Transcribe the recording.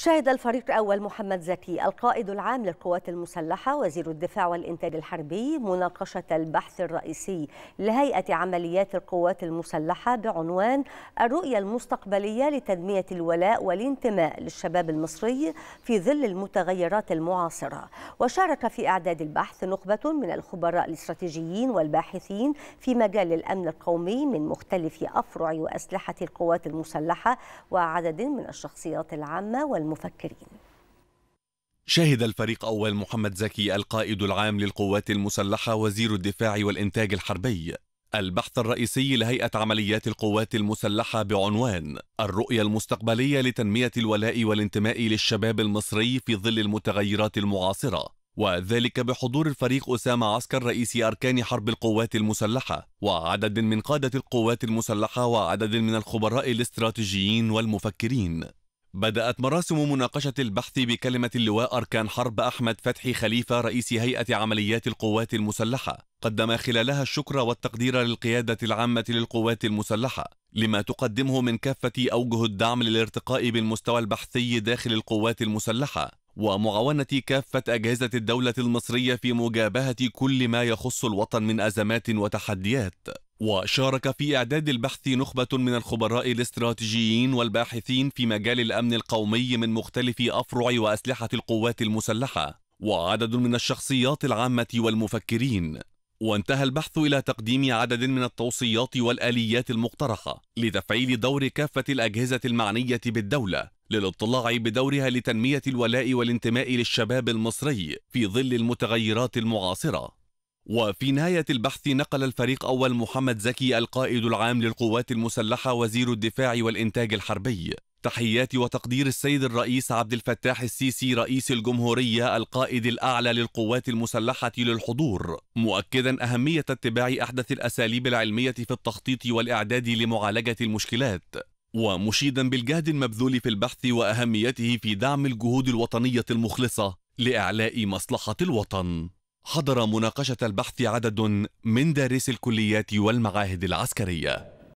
شهد الفريق الأول محمد زكي القائد العام للقوات المسلحة وزير الدفاع والإنتاج الحربي مناقشة البحث الرئيسي لهيئة عمليات القوات المسلحة بعنوان الرؤية المستقبلية لتنمية الولاء والانتماء للشباب المصري في ظل المتغيرات المعاصرة وشارك في إعداد البحث نخبة من الخبراء الاستراتيجيين والباحثين في مجال الأمن القومي من مختلف أفرع وأسلحة القوات المسلحة وعدد من الشخصيات العامة والمسلحة المفكرين شهد الفريق أول محمد زكي القائد العام للقوات المسلحة وزير الدفاع والإنتاج الحربي البحث الرئيسي لهيئة عمليات القوات المسلحة بعنوان الرؤية المستقبلية لتنمية الولاء والانتماء للشباب المصري في ظل المتغيرات المعاصرة وذلك بحضور الفريق أسامة عسكر رئيس أركان حرب القوات المسلحة وعدد من قادة القوات المسلحة وعدد من الخبراء الاستراتيجيين والمفكرين بدأت مراسم مناقشة البحث بكلمة اللواء أركان حرب أحمد فتحي خليفة رئيس هيئة عمليات القوات المسلحة قدم خلالها الشكر والتقدير للقيادة العامة للقوات المسلحة لما تقدمه من كافة أوجه الدعم للارتقاء بالمستوى البحثي داخل القوات المسلحة ومعاونة كافة أجهزة الدولة المصرية في مجابهة كل ما يخص الوطن من أزمات وتحديات وشارك في إعداد البحث نخبة من الخبراء الاستراتيجيين والباحثين في مجال الأمن القومي من مختلف أفرع وأسلحة القوات المسلحة وعدد من الشخصيات العامة والمفكرين وانتهى البحث إلى تقديم عدد من التوصيات والآليات المقترحة لتفعيل دور كافة الأجهزة المعنية بالدولة للاطلاع بدورها لتنمية الولاء والانتماء للشباب المصري في ظل المتغيرات المعاصرة وفي نهاية البحث نقل الفريق أول محمد زكي القائد العام للقوات المسلحة وزير الدفاع والإنتاج الحربي تحيات وتقدير السيد الرئيس عبد الفتاح السيسي رئيس الجمهورية القائد الأعلى للقوات المسلحة للحضور مؤكدا أهمية اتباع أحدث الأساليب العلمية في التخطيط والإعداد لمعالجة المشكلات ومشيدا بالجهد المبذول في البحث وأهميته في دعم الجهود الوطنية المخلصة لإعلاء مصلحة الوطن حضر مناقشة البحث عدد من دارسي الكليات والمعاهد العسكرية